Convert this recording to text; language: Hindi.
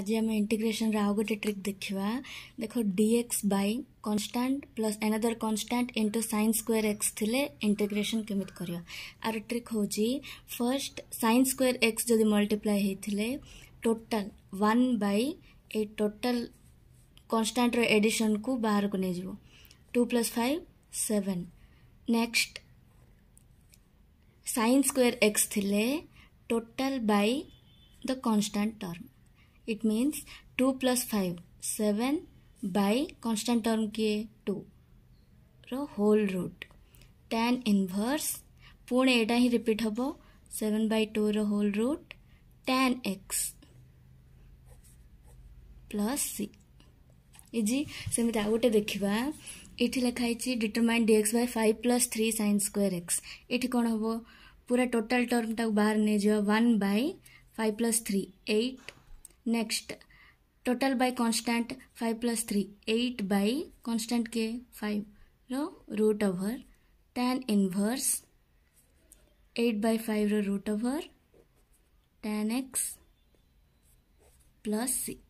आज आम इंटिग्रेसन गोटे ट्रिक देखा देख d x by constant plus another constant into sin square x थे इंटिग्रेसन केमी कर ट्रिक हूँ फर्स्ट सैंस स्क्वेर एक्स जब मल्टीप्लाई होते total one by a total constant addition को बाहर को नहीं two plus five seven next sin square x थे total by the constant term it means two plus five 7 by constant term किए टू रो होल रूट tan इनवर्स पुणे एटा ही रिपीट हबो सेवेन बै टू रोल root tan x plus C easy सेमिति आ गोटे देखा ये लिखाई determine d x by five plus three sin square x ये कौन हम पूरा टोटाल टर्म टाक बाहर नहीं जावा one by five plus three eight next total by constant five plus three eight by constant के फाइव रो root over tan inverse eight by five रो root over tan x plus सी